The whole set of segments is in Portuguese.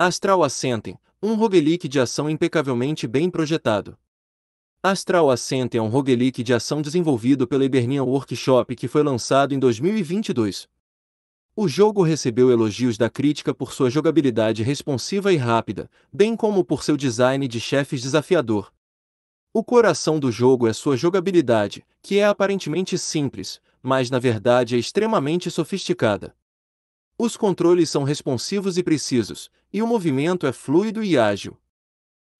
Astral Ascendem, um roguelique de ação impecavelmente bem projetado. Astral Ascent é um roguelique de ação desenvolvido pela Hibernian Workshop que foi lançado em 2022. O jogo recebeu elogios da crítica por sua jogabilidade responsiva e rápida, bem como por seu design de chefes desafiador. O coração do jogo é sua jogabilidade, que é aparentemente simples, mas na verdade é extremamente sofisticada. Os controles são responsivos e precisos, e o movimento é fluido e ágil.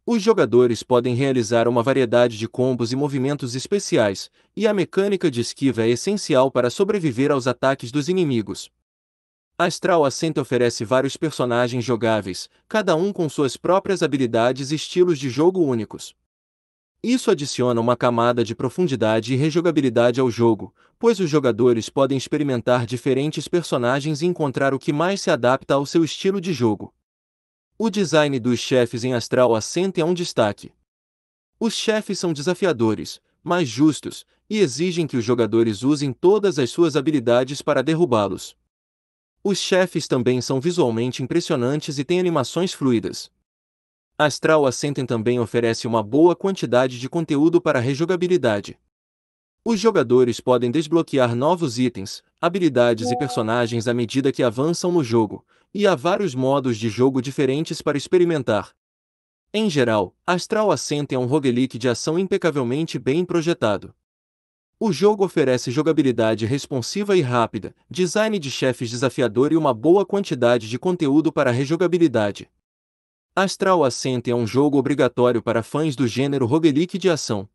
Os jogadores podem realizar uma variedade de combos e movimentos especiais, e a mecânica de esquiva é essencial para sobreviver aos ataques dos inimigos. Astral Ascent oferece vários personagens jogáveis, cada um com suas próprias habilidades e estilos de jogo únicos. Isso adiciona uma camada de profundidade e rejogabilidade ao jogo, pois os jogadores podem experimentar diferentes personagens e encontrar o que mais se adapta ao seu estilo de jogo. O design dos chefes em Astral Ascent é um destaque. Os chefes são desafiadores, mais justos, e exigem que os jogadores usem todas as suas habilidades para derrubá-los. Os chefes também são visualmente impressionantes e têm animações fluidas. Astral Ascendem também oferece uma boa quantidade de conteúdo para rejogabilidade. Os jogadores podem desbloquear novos itens, habilidades e personagens à medida que avançam no jogo, e há vários modos de jogo diferentes para experimentar. Em geral, Astral Ascent é um roguelike de ação impecavelmente bem projetado. O jogo oferece jogabilidade responsiva e rápida, design de chefes desafiador e uma boa quantidade de conteúdo para rejogabilidade. Astral Ascent é um jogo obrigatório para fãs do gênero roguelike de ação,